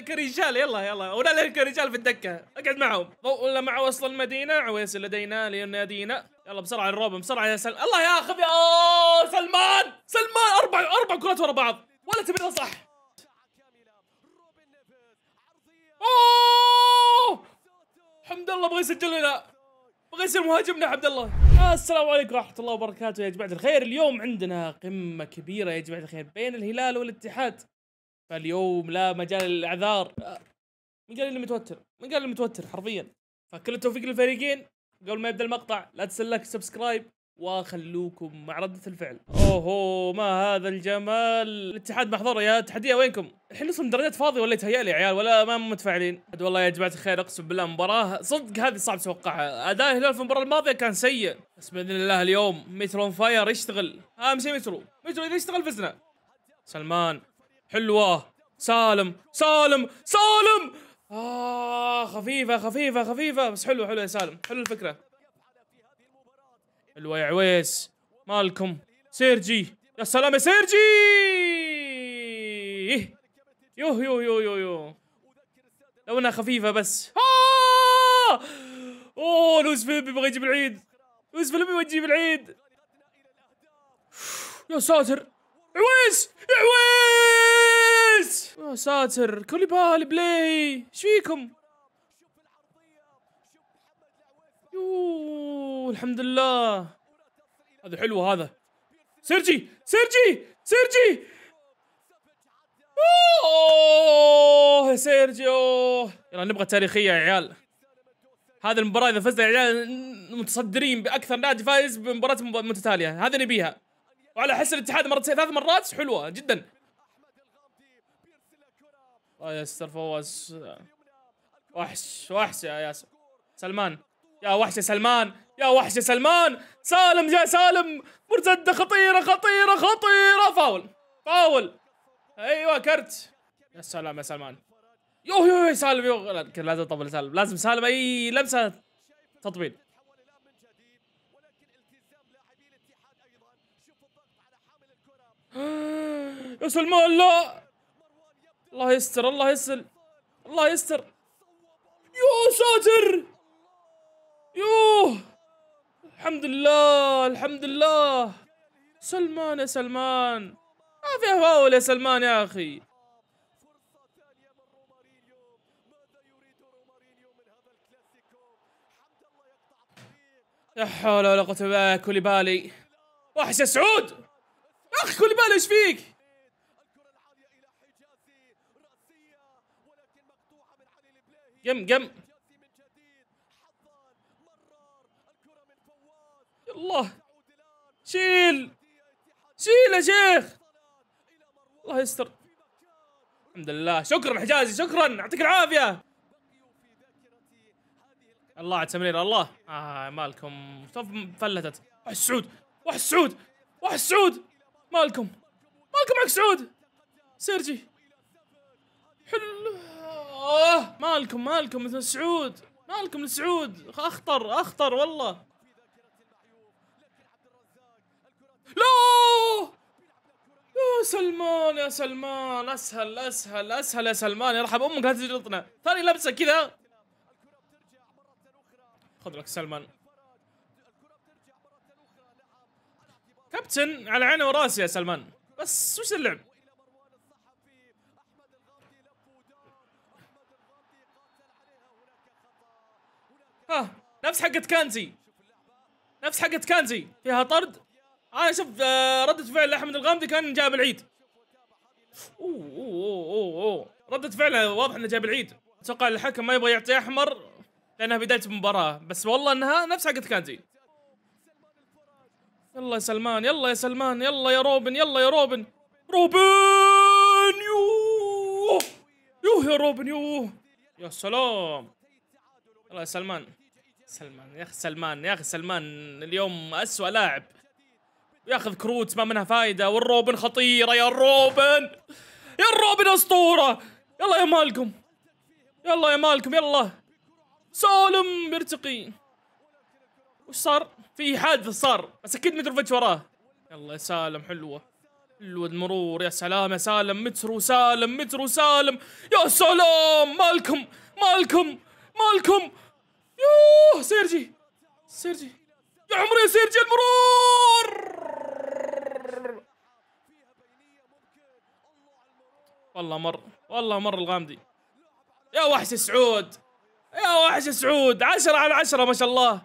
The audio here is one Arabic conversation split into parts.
كرجال يلا يلا ولا لك رجال في الدكه اقعد معهم ولا مع وصل المدينه عويس لدينا لينادينا يلا بسرعه الروب بسرعه يا سلمان الله يا اخي يا سلمان سلمان اربع اربع كرات ورا بعض ولا تبيها صح اوه حمد الله بغى يسجل لنا بغى يصير مهاجمنا عبد الله السلام عليكم ورحمة الله وبركاته يا جماعة الخير اليوم عندنا قمة كبيرة يا جماعة الخير بين الهلال والاتحاد فاليوم لا مجال الاعذار من قال اللي متوتر من قال اللي متوتر حرفيا فكل التوفيق للفريقين قبل ما يبدا المقطع لا تنسى لايك سبسكرايب وخلوكم مع ردة الفعل اوهو ما هذا الجمال الاتحاد محظور يا تحديه وينكم الحين اصلا درجات فاضيه ولا يتهيألي يا عيال ولا ما متفاعلين والله يا جماعه الخير اقسم بالله مباراه صدق هذه صعب توقعها اداء الهلال في المباراه الماضيه كان سيء بس باذن الله اليوم مترو فاير يشتغل اهم شيء مترو مترو اذا يشتغل فزنا سلمان حلوه سالم سالم سالم آه خفيفة خفيفة خفيفة بس حلوة حلوة يا سالم حلو الفكرة حلوة يا عويس مالكم سيرجي يا سلام يا سيرجي إيه. يوه يو يو يو يو لو انها خفيفة بس آه اوه لوز فيلبي يبغى يجيب العيد لوز فيلبي يبغى يجيب العيد يا ساتر عويس يا عويس الحارس يا ساتر كوليبال بلاي ايش فيكم يوه الحمد لله هذا حلو هذا سيرجي سيرجي سيرجي اوه يا سيرجي اوه يلا نبغى تاريخيه يا عيال هذه المباراه اذا فزنا يا عيال متصدرين باكثر نادي فايز بمباراه متتاليه هذه نبيها وعلى حس الاتحاد مرت ثلاث مرات حلوه جدا آه، ياسر فواز وحش وحش يا ياسر سلمان يا وحش يا سلمان يا وحش يا سلمان سالم يا سالم مرتدة خطيرة خطيرة خطيرة فاول فاول ايوه كرت يا سلام يا سلمان يوه يوه سالم يوه لازم تطبل سالم لازم سالم اي لمسة تطبيل يا سلمان لا الله يستر الله يستر الله يستر يو ساتر يوه الحمد لله الحمد لله سلمان يا سلمان ما في فاول يا سلمان يا اخي لا حول ولا قوة الا بالله كوليبالي وحش يا سعود يا اخي كوليبالي ايش فيك؟ جم جم الله شيل شيل يا شيخ الله يستر الحمد لله شكرا حجازي شكرا يعطيك العافيه الله على التمرير الله آه مالكم فلتت وح السعود وح السعود وح السعود مالكم مالكم معك سعود سيرجي حلو اوه مالكم مالكم مثل سعود مالكم سعود اخطر اخطر والله لا يا سلمان يا سلمان اسهل اسهل اسهل يا سلمان يرحم امك لا تجلطنا ثاني لبسه كذا خذ لك سلمان كابتن على عيني وراسي يا سلمان بس وش اللعب ها نفس حقة كانزي نفس حقة كانزي فيها طرد انا شوف آه، ردة فعل احمد الغامدي كان جاب العيد اوه اوه اوه اوه ردة فعله واضح انه جاب العيد اتوقع الحكم ما يبغى يعطي احمر لانها بداية المباراة بس والله انها نفس حقة كانزي يلا يا سلمان يلا يا سلمان يلا يا روبن يلا يا روبن روبن يوه يوه يا روبن يوه يا سلام يلا يا سلمان سلمان يا اخي سلمان يا اخي سلمان اليوم اسوء لاعب ياخذ كروت ما منها فايده والروبن خطيره يا الروبن يا الروبن اسطوره يلا يا مالكم يلا يا مالكم يلا سالم بيرتقي وش صار؟ في حادث صار بس اكيد متروفيتش وراه يلا يا سالم حلوه حلوه المرور يا سلام يا سالم متر وسالم متر وسالم يا سلام مالكم مالكم مالكم يوه سيرجي سيرجي يا عمري سيرجي المرور والله مر والله مر الغامدي يا وحش سعود يا وحش سعود عشرة على عشرة ما شاء الله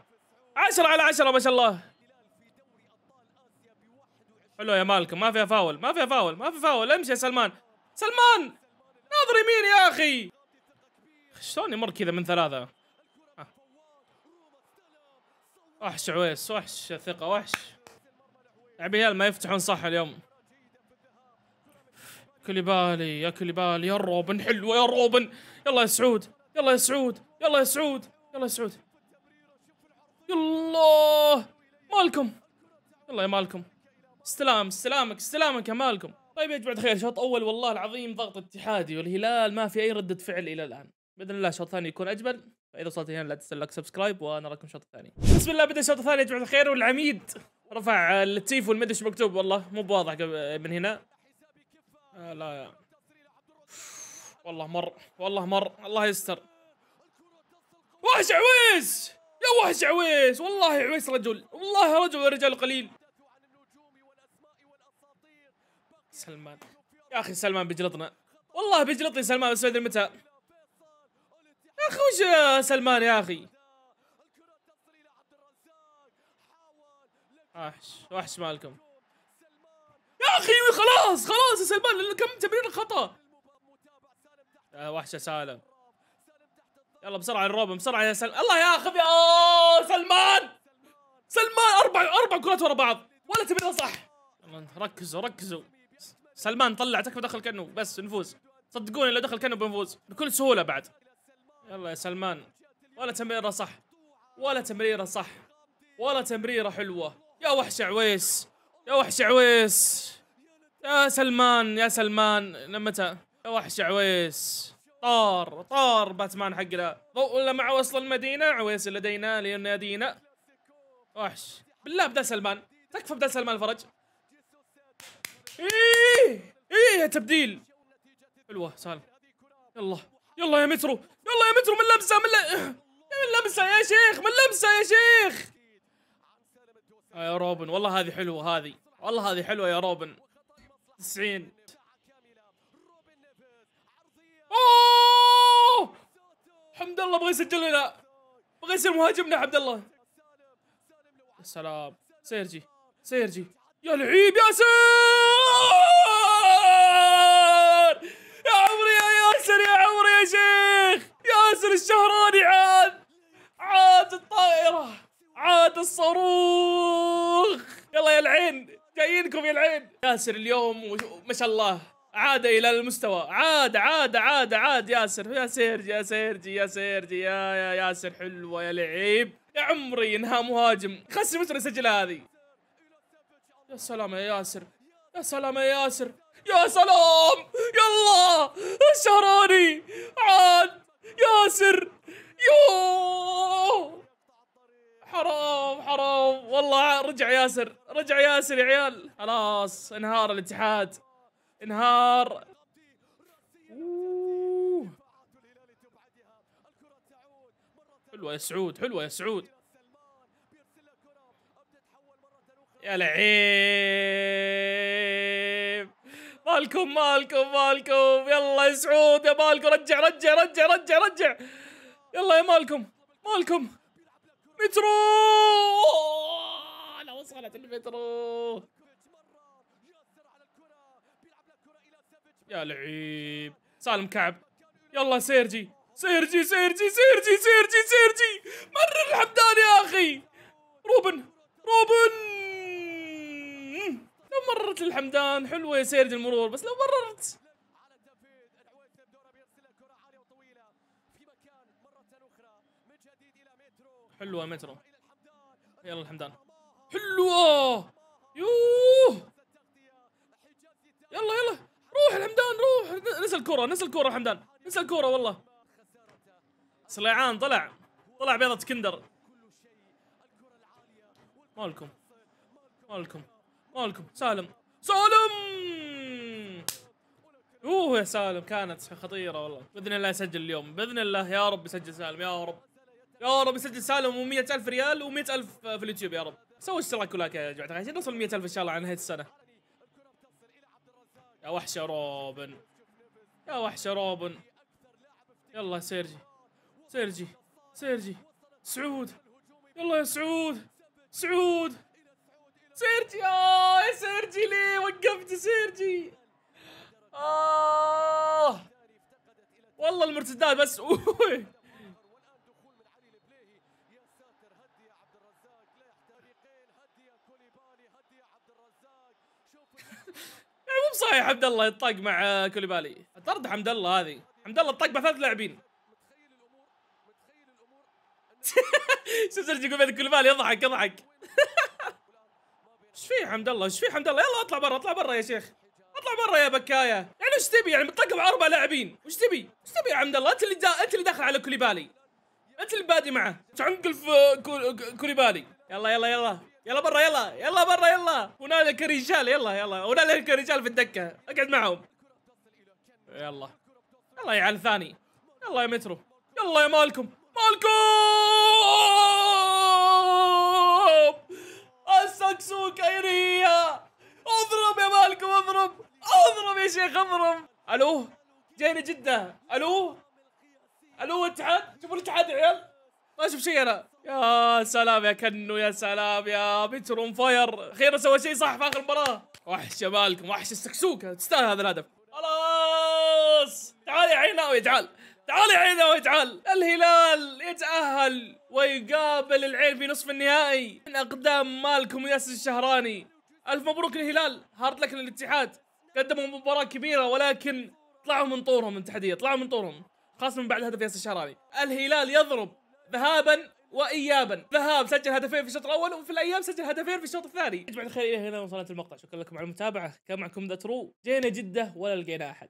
عشرة على عشرة ما شاء الله حلو يا مالكم ما فيها فاول ما فيها فاول ما فيها فاول امشي يا سلمان سلمان ناظر يمين يا اخي شلون يمر كذا من ثلاثة وحش عويس وحش ثقة وحش عبيال ما يفتحون صح اليوم كليبالي يا كليبالي يا روبن حلوة يا روبن يلا يا سعود يلا يا سعود يلا يا سعود يلا يا سعود يلا مالكم يلا يا مالكم استلام استلامك استلامك يا مالكم طيب يا جماعة الخير شوط أول والله العظيم ضغط اتحادي والهلال ما في أي ردة فعل إلى الآن بإذن الله شوط ثاني يكون أجمل فاذا وصلت هنا لا تنسى لايك سبسكرايب ونراكم الشوط الثاني. بسم الله بدا الشوط الثاني يا جماعه الخير والعميد رفع التيف والمدري ايش مكتوب والله مو بواضح من هنا آه لا يا. والله مر والله مر الله يستر وحش عويس يا وحش عويس والله عويس رجل والله رجل رجال قليل سلمان يا اخي سلمان بيجلطنا والله بيجلطني سلمان بس ما ادري متى ليش يا سلمان يا اخي وحش وحش مالكم يا اخي خلاص خلاص يا سلمان كم تمرير خطا وحش يا سالم يلا بسرعه الروبن بسرعه يا سلمان الله ياخذ يا سلمان سلمان اربع اربع كرات ورا بعض ولا تمرير صح ركزوا ركزوا سلمان طلع تكفى دخل كنو بس نفوز صدقوني لو دخل كنو بنفوز بكل سهوله بعد يلا يا سلمان ولا تمريره صح ولا تمريره صح ولا تمريره حلوه يا وحش عويس يا وحش عويس يا سلمان يا سلمان متى يا وحش عويس طار طار باتمان حقنا ضوء لمع وصل المدينة عويس لدينا لينادينا وحش بالله بدأ سلمان تكفى بدأ سلمان الفرج ايه ايه يا تبديل حلوة سهل يلا يلا يا مترو يلا يا مترو من لمسه من ل... من لمسه يا شيخ من لمسه يا شيخ آه يا روبن والله هذه حلوه هذه والله هذه حلوه يا روبن 90 اوه حمد الله بغى يسجل لنا بغى يصير مهاجمنا عبد الله يا سلام سيرجي سيرجي يا لعيب سيرجي الشهراني عاد عاد الطائرة عاد الصاروخ يلا يا العين جايينكم يا العين ياسر اليوم ما شاء الله عاد الى المستوى عاد عاد عاد عاد ياسر يا سيرجي يا سيرجي يا سيرجي يا يا ياسر حلوه يا لعيب يا عمري انها مهاجم خسر متى سجل هذه يا سلام يا ياسر يا سلام يا ياسر يا سلام يلا الشهراني عاد ياسر يو حرام حرام والله رجع ياسر رجع ياسر يا عيال خلاص انهار الاتحاد انهار حلوه يا سعود حلوه يا سعود يا لعيب مالكم مالكم مالكم يلا يا سعود يا مالكم رجع رجع رجع رجع رجع يلا يا مالكم مالكم مترو لا وصلت المترو يا لعيب سالم كعب يلا سيرجي سيرجي سيرجي سيرجي سيرجي سيرجي مرر الحمدان يا اخي روبن روبن لو مررت الحمدان حلوه يا سيرج المرور بس لو مررت حلوه مترو يلا الحمدان حلوه يوه يلا يلا روح الحمدان روح نسى الكره نسى الكره الحمدان نسى الكره والله سليعان طلع طلع بيضه كندر مالكم مالكم مالكم سالم سالم اوه يا سالم كانت خطيره والله باذن الله يسجل اليوم باذن الله يا رب يسجل سالم يا رب يا رب يسجل سالم و100000 ريال و100000 في اليوتيوب يا رب سووا اشتراك ولايك يا جماعه عشان نوصل 100000 ان شاء الله على نهايه السنه يا وحش يا روبن يا وحش يا روبن يلا سيرجي سيرجي سيرجي سعود يلا يا سعود سعود سيرجي يا سيرجي ليه وقفت سيرجي آه والله المرتدات بس إيه، مو بصحيح عبد الله يطق مع كوليبالي طرد حمد الله هذه حمد الله طق مع ثلاث لاعبين شو سيرجي يقول كوليبالي يضحك يضحك ايش في حمد الله ايش في حمد الله يلا اطلع برا اطلع برا يا شيخ اطلع برا يا بكايه يعني ايش تبي يعني متطقم اربع لاعبين وش تبي ايش تبي يا حمد الله انت اللي دا... انت اللي داخل على كوليبالي انت اللي بادي معه تعنقل في كوليبالي يلا يلا يلا يلا برا يلا يلا برا يلا هنالك رجال يلا يلا هنالك رجال في الدكه اقعد معهم يلا يلا يا على ثاني يلا يا مترو يلا يا مالكم مالكم السكسوكة يريها اضرب يا مالكم اضرب اضرب يا شيخ اضرب الو جاينا جدة الو الو اتحاد جيبوا الاتحاد يا عيال ما اشوف شيء انا يا سلام يا كنو يا سلام يا بيتر اون فاير اخيرا سوى شيء صح في اخر المباراة وحش يا مالكم وحش السكسوكة تستاهل هذا الهدف خلاص تعال يا عيناوي تعال تعال يا عيناوي تعال الهلال يتأهل ويقابل العين في نصف النهائي من أقدام مالكم ياسر الشهراني ألف مبروك الهلال هارد لك للاتحاد قدموا مباراة كبيرة ولكن طلعوا من طورهم الاتحادية طلعوا من طورهم خاصة من بعد هدف ياسر الشهراني الهلال يضرب ذهابا وايابا ذهاب سجل هدفين في الشوط الاول وفي الايام سجل هدفين في الشوط الثاني جماعه الخير الى هنا وصلت المقطع شكرا لكم على المتابعه كان معكم ذا ترو جينا جده ولا لقينا احد